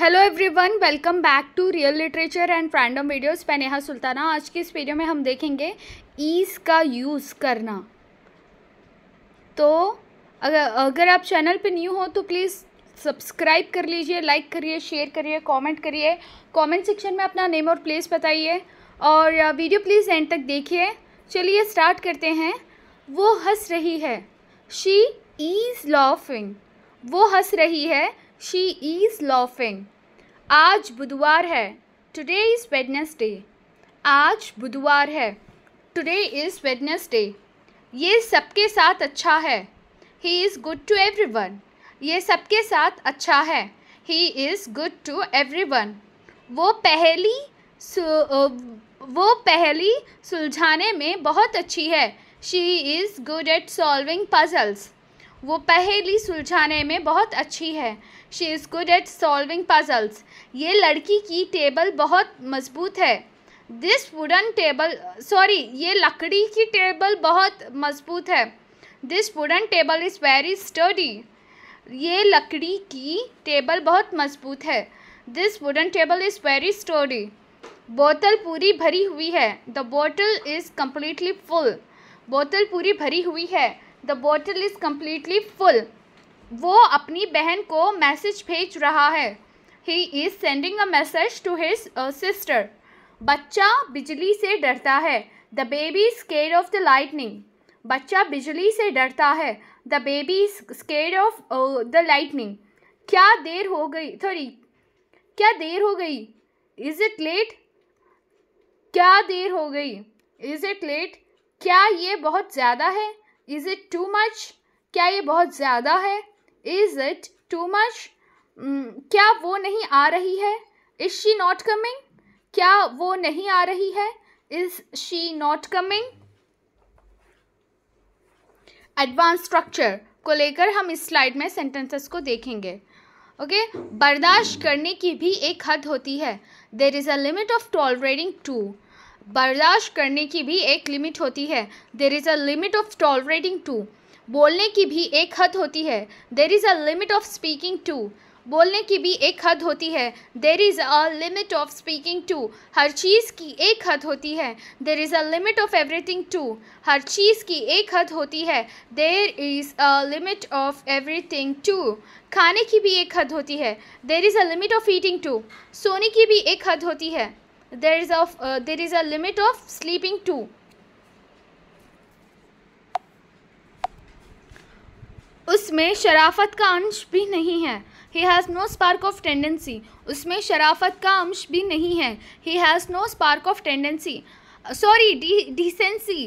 Hello everyone welcome back to real literature and random videos मैं नेहा सुल्ताना आज की इस वीडियो में हम देखेंगे ईज़ का यूज़ करना तो अगर अगर आप चैनल पे न्यू हो तो प्लीज़ सब्सक्राइब कर लीजिए लाइक करिए शेयर करिए कमेंट करिए कमेंट सेक्शन में अपना नेम और प्लेस बताइए और वीडियो प्लीज़ एंड तक देखिए चलिए स्टार्ट करते हैं वो हंस रही है शी इज़ लॉफिंग वो हंस रही है शी इज़ लॉफिंग आज बुधवार है टुडे इज़ वेडनेसडे आज बुधवार है टुडे इज़ वेडनेसडे ये सबके साथ अच्छा है he is good to everyone ये सबके साथ अच्छा है he is good to everyone वो पहली वो पहली सुलझाने में बहुत अच्छी है she is good at solving puzzles वो पहेली सुलझाने में बहुत अच्छी है she is good at solving puzzles ये लड़की की टेबल बहुत मजबूत है दिस वुडन टेबल सॉरी ये लकड़ी की टेबल बहुत मजबूत है this wooden table is very sturdy ये लकड़ी की टेबल बहुत मजबूत है this wooden table is very sturdy बोतल पूरी भरी हुई है द बोतल इज़ कम्प्लीटली फुल बोतल पूरी भरी हुई है the bottle is completely full वो अपनी बहन को मैसेज भेज रहा है he is sending a message to his sister बच्चा बिजली से डरता है the baby is scare of the lightning बच्चा बिजली से डरता है the baby is scare of the lightning क्या देर हो गई सॉरी क्या देर हो गई इज़ इट लेट क्या देर हो गई इज़ इट लेट क्या ये बहुत ज़्यादा है इज़ इट टू मच क्या ये बहुत ज़्यादा है इज़ इट टू मच क्या वो नहीं आ रही है इज़ शी नॉट कमिंग क्या वो नहीं आ रही है is she not coming advance structure को लेकर हम इस स्लाइड में सेंटेंसेस को देखेंगे ओके okay? बर्दाश्त करने की भी एक हद होती है there is a limit of tolerating too बर्दाश्त करने की भी एक लिमिट होती है there is a limit of tolerating too बोलने की भी एक हद होती है there is a limit of speaking too बोलने की भी एक हद होती है there is a limit of speaking too हर चीज़ की एक हद होती है there is a limit of everything too हर चीज़ की एक हद होती है there is a limit of everything too खाने की भी एक हद होती है there is a limit of eating too सोने की भी एक हद होती है there is of uh, there is a limit of sleeping too उसमें शराफत का अंश भी नहीं है he has no spark of tendency उसमें शराफत का अंश भी नहीं है he has no spark of tendency sorry decency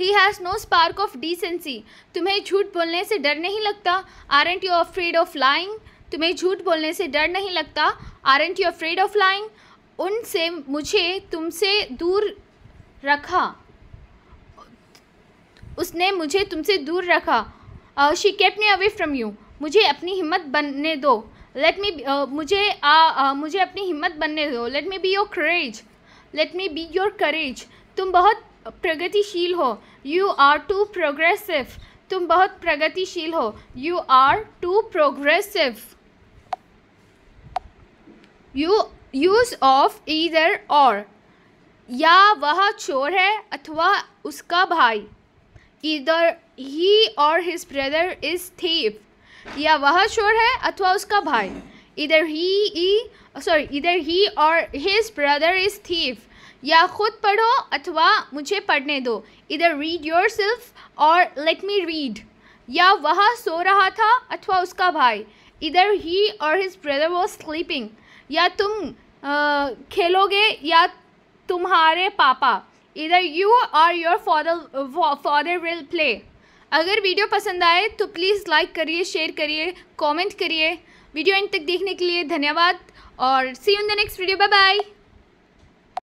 he has no spark of decency तुम्हें झूठ बोलने से डर नहीं लगता aren't you afraid of lying तुम्हें झूठ बोलने से डर नहीं लगता aren't you afraid of lying उनसे मुझे तुमसे दूर रखा उसने मुझे तुमसे दूर रखा she kept me away from you मुझे अपनी हिम्मत बनने दो लेट मी uh, मुझे uh, मुझे अपनी हिम्मत बनने दो let me be your courage let me be your courage तुम बहुत प्रगतिशील हो यू आर टू प्रोग्रेसिव तुम बहुत प्रगतिशील हो you are too progressive you use of either और या वह चोर है अथवा उसका भाई ईदर ही और हिज ब्रदर इज़ थीप या वह चोर है अथवा उसका भाई इधर ही सॉरी इधर ही और हिज ब्रदर इज़ थीफ या खुद पढ़ो अथवा मुझे पढ़ने दो इधर read your self let me read या वह सो रहा था अथवा उसका भाई इधर ही और हिज ब्रदर वॉज स्लीपिंग या तुम आ, खेलोगे या तुम्हारे पापा इधर यू और your father father will play अगर वीडियो पसंद आए तो प्लीज़ लाइक करिए शेयर करिए कमेंट करिए वीडियो एंड तक देखने के लिए धन्यवाद और see in the next video bye bye